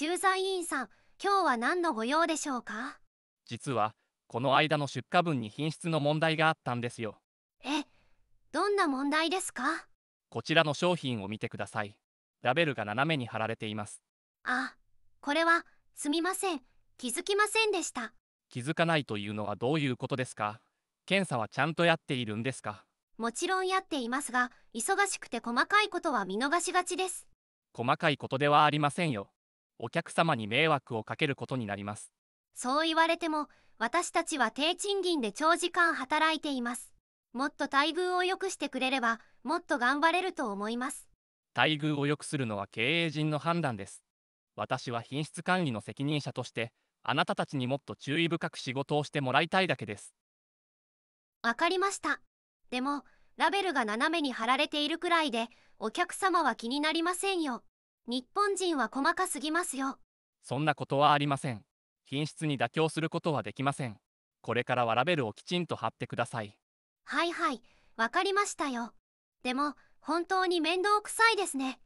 駐在員さん今日は何のご用でしょうか実はこの間の出荷分に品質の問題があったんですよえどんな問題ですかこちらの商品を見てくださいラベルが斜めに貼られていますあこれはすみません気づきませんでした気づかないというのはどういうことですか検査はちゃんとやっているんですかもちろんやっていますが忙しくて細かいことは見逃しがちです細かいことではありませんよお客様に迷惑をかけることになりますそう言われても私たちは低賃金で長時間働いていますもっと待遇を良くしてくれればもっと頑張れると思います待遇を良くするのは経営陣の判断です私は品質管理の責任者としてあなたたちにもっと注意深く仕事をしてもらいたいだけですわかりましたでもラベルが斜めに貼られているくらいでお客様は気になりませんよ日本人は細かすぎますよそんなことはありません品質に妥協することはできませんこれからはラベルをきちんと貼ってくださいはいはいわかりましたよでも本当に面倒くさいですね